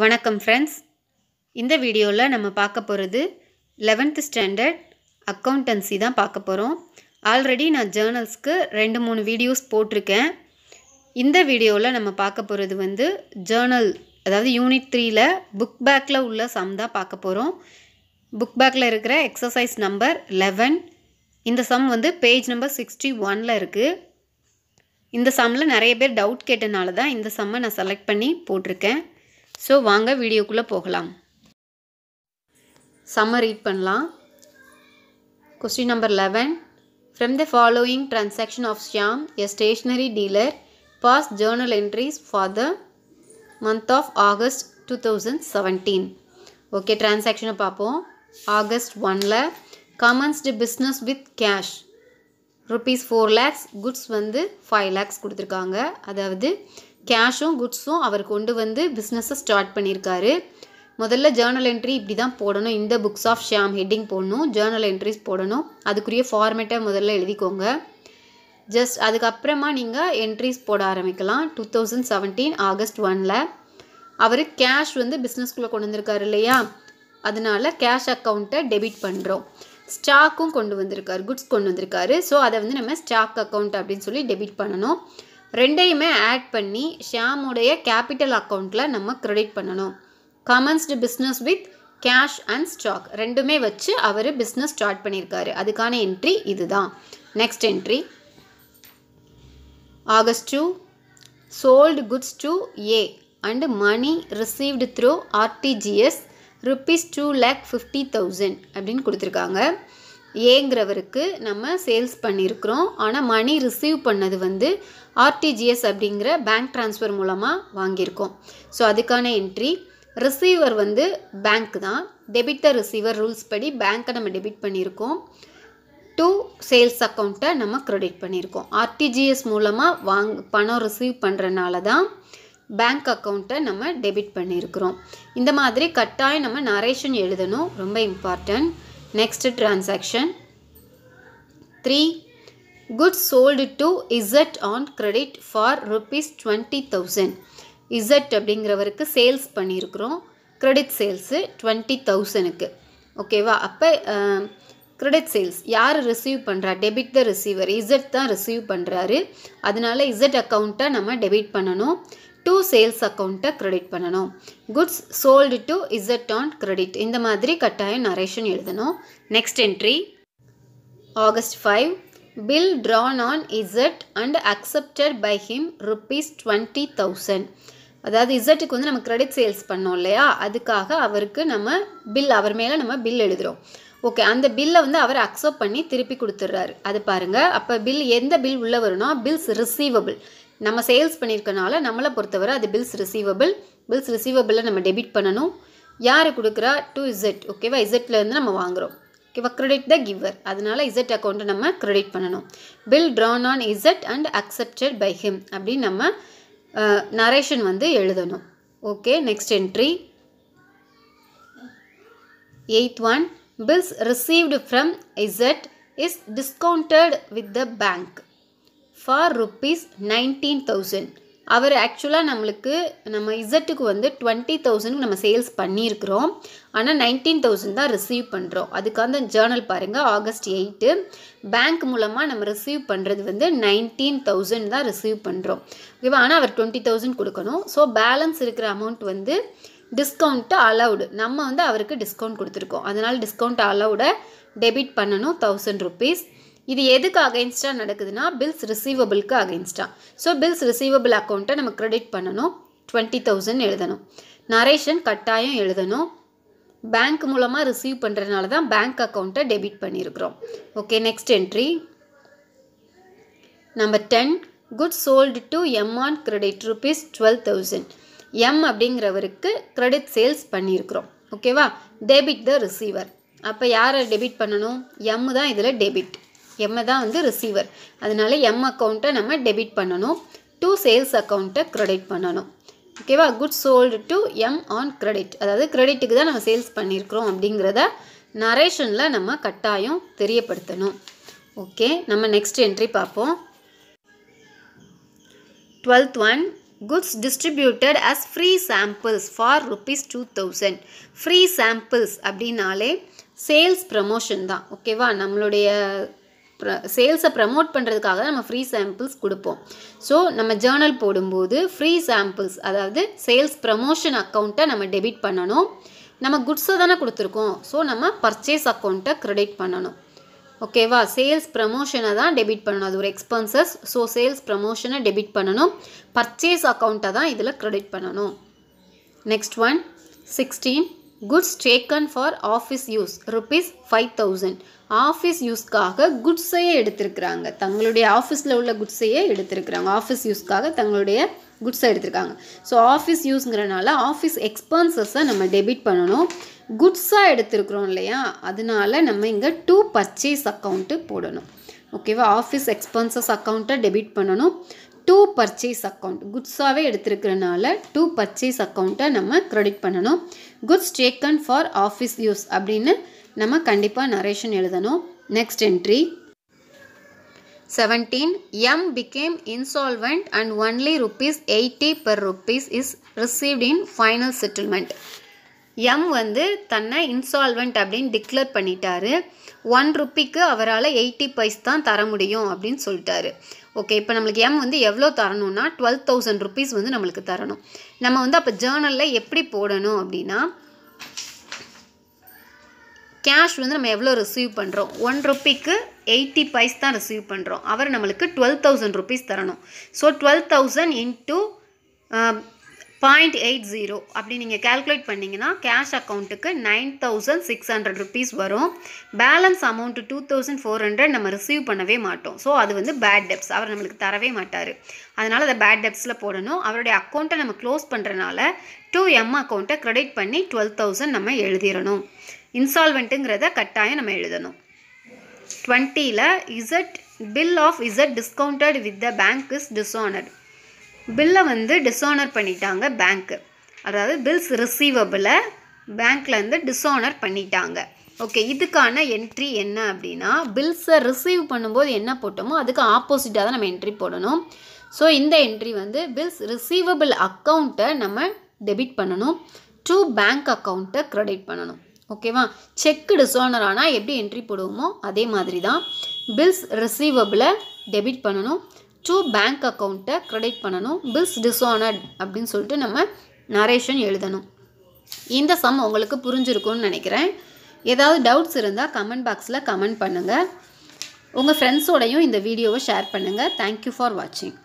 வணக்கம் ஃப்ரெண்ட்ஸ் இந்த வீடியோவில் நம்ம பார்க்க போகிறது லெவன்த் ஸ்டாண்டர்ட் அக்கௌண்டன்சி தான் பார்க்க போகிறோம் ஆல்ரெடி நான் ஜேர்னல்ஸ்க்கு ரெண்டு மூணு வீடியோஸ் போட்டிருக்கேன் இந்த வீடியோவில் நம்ம பார்க்க போகிறது வந்து ஜேர்னல் அதாவது யூனிட் த்ரீயில் புக் பேக்கில் உள்ள சம் தான் பார்க்க போகிறோம் புக் பேக்கில் இருக்கிற எக்ஸசைஸ் நம்பர் லெவன் இந்த சம் வந்து பேஜ் நம்பர் சிக்ஸ்டி ஒனில் இருக்குது இந்த சம்மில் நிறைய பேர் டவுட் கேட்டனால தான் இந்த சம்மை நான் செலக்ட் பண்ணி போட்டிருக்கேன் ஸோ வாங்க வீடியோக்குள்ளே போகலாம் சம்ம ரீட் பண்ணலாம் question number eleven from the following transaction of Shyam a stationery dealer pass journal entries for the month of August two thousand seventeen okay டிரான்சாக்ஷனை பார்ப்போம் ஆகஸ்ட் ஒனில் commenced business with cash rupees four lakhs goods வந்து five lakhs கொடுத்துருக்காங்க அதாவது கேஷும் குட்ஸும் அவர் கொண்டு வந்து பிஸ்னஸை start பண்ணியிருக்காரு முதல்ல ஜேர்னல் என்ட்ரி இப்படி தான் போடணும் இந்த புக்ஸ் ஆஃப் ஷியாம் ஹெட்டிங் போடணும் ஜேர்னல் என்ட்ரிஸ் போடணும் அதுக்குரிய ஃபார்மேட்டை முதல்ல எழுதிக்கோங்க ஜஸ்ட் அதுக்கப்புறமா நீங்கள் என்ட்ரிஸ் போட ஆரம்பிக்கலாம் டூ தௌசண்ட் செவன்டீன் ஆகஸ்ட் ஒனில் அவர் கேஷ் வந்து பிஸ்னஸ்குள்ளே கொண்டு வந்திருக்காரு இல்லையா அதனால கேஷ் அக்கௌண்ட்டை டெபிட் பண்ணுறோம் ஸ்டாக்கும் கொண்டு வந்திருக்காரு குட்ஸ் கொண்டு வந்திருக்காரு ஸோ அதை வந்து நம்ம ஸ்டாக் அக்கௌண்ட் அப்படின்னு சொல்லி டெபிட் பண்ணணும் ரெண்டையுமே ஆட் பண்ணி ஷியாமுடைய கேபிட்டல் அக்கௌண்ட்டில் நம்ம க்ரெடிட் பண்ணணும் commenced business with cash and stock ரெண்டுமே வச்சு அவர் பிஸ்னஸ் ஸ்டார்ட் பண்ணியிருக்காரு அதுக்கான என்ட்ரி இதுதான் next entry August two sold goods to A and money received through RTGS rupees two lakh fifty thousand அப்படின்னு கொடுத்துருக்காங்க ஏங்கிறவருக்கு நம்ம சேல்ஸ் பண்ணியிருக்கிறோம் ஆனால் மணி ரிசீவ் பண்ணது வந்து ஆர்டிஜிஎஸ் அப்படிங்கிற பேங்க் ட்ரான்ஸ்ஃபர் மூலமாக வாங்கியிருக்கோம் ஸோ அதுக்கான என்ட்ரி ரிசீவர் வந்து பேங்க் தான் டெபிட்டர் ரிசீவர் ரூல்ஸ் படி பேங்க்கை நம்ம டெபிட் பண்ணியிருக்கோம் டூ சேல்ஸ் அக்கௌண்ட்டை நம்ம க்ரெடிட் பண்ணியிருக்கோம் ஆர்டிஜிஎஸ் மூலமாக வாங் பணம் ரிசீவ் பண்ணுறனால தான் பேங்க் அக்கௌண்ட்டை நம்ம டெபிட் பண்ணியிருக்கிறோம் இந்த மாதிரி கட்டாயம் நம்ம நரேஷன் எழுதணும் ரொம்ப important Next transaction 3. Goods sold to Z on credit for rupees 20,000. Z அப்படிங்கிறவருக்கு சேல்ஸ் பண்ணியிருக்கிறோம் கிரெடிட் சேல்ஸு டுவெண்ட்டி தௌசணுக்கு ஓகேவா அப்போ கிரெடிட் சேல்ஸ் யார் ரிசீவ் பண்ணுறா டெபிட் த ரிசீவர் இசட் தான் ரிசீவ் பண்ணுறாரு அதனால இசட் அக்கௌண்ட்டை நம்ம டெபிட் பண்ணணும் டு சேல்ஸ் அக்கௌண்ட்டை க்ரெடிட் பண்ணணும் goods sold to Z on credit இந்த மாதிரி கட்டாயம் நரேஷன் எழுதணும் next entry August five bill drawn on Z and accepted by him rupees twenty thousand அதாவது இசட்டுக்கு வந்து நம்ம கிரெடிட் சேல்ஸ் பண்ணோம் இல்லையா அதுக்காக அவருக்கு நம்ம பில் அவர் மேலே நம்ம பில் எழுதுகிறோம் ஓகே அந்த பில்லை வந்து அவர் அக்செப்ட் பண்ணி திருப்பி கொடுத்துட்றாரு அது பாருங்கள் அப்போ பில் எந்த பில் உள்ளே வரும்னா பில்ஸ் ரிசீவபிள் நம்ம சேல்ஸ் பண்ணியிருக்கனால நம்மளை பொறுத்தவரை அது பில்ஸ் ரிசீவபிள் பில்ஸ் ரிசீவபிளில் நம்ம டெபிட் பண்ணணும் யார் கொடுக்குறா டு இசட் ஓகேவா இசட்லேருந்து நம்ம வாங்குகிறோம் ஓகேவா கிரெடிட் த கிவர் அதனால் இசட் அக்கௌண்ட்டை நம்ம கிரெடிட் பண்ணணும் bill drawn on Z and accepted by him அப்படின்னு நம்ம நரேஷன் வந்து எழுதணும் okay next entry eighth one bills received from Z is discounted with the bank for rupees nineteen thousand அவர் ஆக்சுவலாக நம்மளுக்கு நம்ம இசட்டுக்கு வந்து டுவெண்ட்டி தௌசண்ட் நம்ம சேல்ஸ் பண்ணியிருக்கிறோம் ஆனால் நைன்டீன் தௌசண்ட் தான் ரிசீவ் பண்ணுறோம் அதுக்காக அந்த ஜேர்னல் பாருங்கள் ஆகஸ்ட் எயிட்டு பேங்க் மூலமாக நம்ம ரிசீவ் பண்ணுறது வந்து நைன்டீன் தௌசண்ட் தான் ரிசீவ் பண்ணுறோம் ஓகேவா ஆனால் அவர் டுவெண்ட்டி தௌசண்ட் கொடுக்கணும் ஸோ பேலன்ஸ் இருக்கிற அமௌண்ட் வந்து டிஸ்கவுண்ட்டு அலவுடு நம்ம வந்து அவருக்கு டிஸ்கவுண்ட் கொடுத்துருக்கோம் அதனால் டிஸ்கவுண்ட் அலவுடை டெபிட் பண்ணணும் தௌசண்ட் ருபீஸ் இது எதுக்கு அகைன்ஸ்டாக நடக்குதுன்னா பில்ஸ் ரிசீவபிள்க்கு அகைன்ஸ்டாக ஸோ பில்ஸ் ரிசீவபிள் அக்கௌண்ட்டை நம்ம க்ரெடிட் பண்ணணும் டுவெண்ட்டி தௌசண்ட் எழுதணும் நரேஷன் கட்டாயம் எழுதணும் பேங்க் மூலமாக ரிசீவ் பண்ணுறதுனால தான் பேங்க் அக்கௌண்ட்டை டெபிட் பண்ணியிருக்கிறோம் okay next entry number ten good sold to M on credit rupees twelve thousand M அப்படிங்கிறவருக்கு க்ரெடிட் சேல்ஸ் பண்ணியிருக்கிறோம் ஓகேவா டெபிட் த ரிசீவர் அப்போ யாரை டெபிட் பண்ணணும் எம் தான் இதில் டெபிட் எம்மை தான் வந்து ரிசீவர் அதனால் எம் அக்கௌண்ட்டை நம்ம டெபிட் பண்ணணும் டூ சேல்ஸ் அக்கௌண்ட்டை க்ரெடிட் பண்ணணும் ஓகேவா good sold to M on credit அதாவது கிரெடிட்டுக்கு தான் நம்ம சேல்ஸ் பண்ணியிருக்கிறோம் அப்படிங்கிறத நரேஷனில் நம்ம கட்டாயம் தெரியப்படுத்தணும் ஓகே நம்ம நெக்ஸ்ட் என்ட்ரி பார்ப்போம் twelfth one goods distributed as free samples for rupees two thousand free samples அப்படின்னாலே சேல்ஸ் ப்ரமோஷன் தான் ஓகேவா நம்மளுடைய சேல்ஸை ப்ரமோட் பண்ணுறதுக்காக நம்ம ஃப்ரீ சாம்பிள்ஸ் கொடுப்போம் ஸோ நம்ம ஜேர்னல் போடும்போது ஃப்ரீ சாம்பிள்ஸ் அதாவது சேல்ஸ் ப்ரமோஷன் அக்கௌண்ட்டை நம்ம டெபிட் பண்ணணும் நம்ம குட்ஸை தானே கொடுத்துருக்கோம் ஸோ நம்ம பர்ச்சேஸ் அக்கௌண்ட்டை க்ரெடிட் பண்ணணும் ஓகேவா சேல்ஸ் ப்ரமோஷனை தான் டெபிட் பண்ணணும் அது ஒரு எக்ஸ்பென்சஸ் ஸோ சேல்ஸ் ப்ரமோஷனை டெபிட் பண்ணணும் பர்ச்சேஸ் அக்கௌண்ட்டை தான் இதில் க்ரெடிட் பண்ணணும் next one sixteen goods taken for office use rupees five thousand office யூஸ்க்காக குட்ஸையே எடுத்திருக்கிறாங்க தங்களுடைய ஆஃபீஸில் உள்ள குட்ஸையே எடுத்திருக்கிறாங்க ஆஃபீஸ் யூஸ்க்காக தங்களுடைய குட்ஸை எடுத்திருக்காங்க ஸோ ஆஃபீஸ் யூஸ்ங்கிறனால ஆஃபீஸ் எக்ஸ்பென்சஸை நம்ம டெபிட் பண்ணணும் குட்ஸாக எடுத்திருக்கிறோம் இல்லையா அதனால நம்ம இங்கே டூ பர்ச்சேஸ் அக்கௌண்ட்டு போடணும் ஓகேவா ஆஃபீஸ் எக்ஸ்பென்சஸ் அக்கௌண்ட்டை டெபிட் பண்ணணும் டூ பர்ச்சேஸ் அக்கௌண்ட் குட்ஸாகவே எடுத்துருக்கிறனால டூ பர்ச்சேஸ் அக்கௌண்ட்டை நம்ம க்ரெடிட் பண்ணணும் goods taken for office use அப்படின்னு நம்ம கண்டிப்பாக நரேஷன் எழுதணும் next entry seventeen M became insolvent and only rupees eighty per rupees is received in final settlement M வந்து தன்னை இன்சால்வெண்ட் அப்படின்னு டிக்ளேர் பண்ணிட்டாரு ஒன் ருப்பிக்கு அவரால் எயிட்டி பைஸ் தான் தர முடியும் அப்படின்னு சொல்லிட்டாரு ஓகே இப்போ நம்மளுக்கு எம் வந்து எவ்வளோ தரணும்னா டுவெல் தௌசண்ட் ருபீஸ் வந்து நம்மளுக்கு தரணும் நம்ம வந்து அப்போ ஜேர்னலில் எப்படி போடணும் அப்படின்னா கேஷ் வந்து நம்ம எவ்வளோ ரிசீவ் பண்ணுறோம் ஒன் ருப்பிக்கு எயிட்டி பைஸ் தான் ரிசீவ் பண்ணுறோம் அவர் நம்மளுக்கு டுவெல் தௌசண்ட் ருபீஸ் தரணும் so twelve thousand into point eight zero அப்படி நீங்கள் கேல்குலேட் பண்ணிங்கன்னா கேஷ் அக்கௌண்ட்டுக்கு nine thousand six hundred rupees வரும் balance amount two thousand four hundred நம்ம ரிசீவ் பண்ணவே மாட்டோம் ஸோ அது வந்து பேட் டெப்ஸ் அவர் நம்மளுக்கு தரவே மாட்டார் அதனால் அதை பேட் டெப்ஸில் போடணும் அவருடைய அக்கௌண்ட்டை நம்ம க்ளோஸ் பண்ணுறனால டூ எம் அக்கௌண்ட்டை க்ரெடிட் பண்ணி டுவெல் தௌசண்ட் நம்ம எழுதிடணும் இன்சால்வெண்ட்டுங்கிறத கட்டாயம் நம்ம எழுதணும் டுவெண்ட்டியில் Z bill of Z discounted with the bank is dishonoured பில்லை வந்து டிஸோனர் பண்ணிட்டாங்க பேங்க்கு அதாவது பில்ஸ் ரிசீவபிளை பேங்க்கில் வந்து டிஸோனர் பண்ணிட்டாங்க ஓகே இதுக்கான என்ட்ரி என்ன அப்படின்னா பில்ஸை ரிசீவ் பண்ணும்போது என்ன போட்டோமோ அதுக்கு ஆப்போசிட்டாக தான் நம்ம என்ட்ரி போடணும் ஸோ இந்த என்ட்ரி வந்து பில்ஸ் ரிசீவபிள் அக்கௌண்ட்டை நம்ம டெபிட் பண்ணணும் டு பேங்க் அக்கௌண்ட்டை க்ரெடிட் பண்ணணும் ஓகேவா செக்கு டிசோனர் ஆனால் எப்படி என்ட்ரி போடுவோமோ அதே மாதிரி தான் பில்ஸ் ரிசீவபிளை டெபிட் பண்ணணும் டூ பேங்க் அக்கௌண்ட்டை க்ரெடிட் பண்ணணும் பில்ஸ் டிஸ்ஆனர்ட் அப்படின்னு சொல்லிட்டு நம்ம நரேஷன் எழுதணும் இந்த சம் உங்களுக்கு புரிஞ்சிருக்கும்னு நினைக்கிறேன் ஏதாவது டவுட்ஸ் இருந்தால் கமெண்ட் பாக்ஸில் கமெண்ட் பண்ணுங்கள் உங்கள் ஃப்ரெண்ட்ஸோடையும் இந்த வீடியோவை ஷேர் பண்ணுங்கள் தேங்க்யூ ஃபார் வாட்சிங்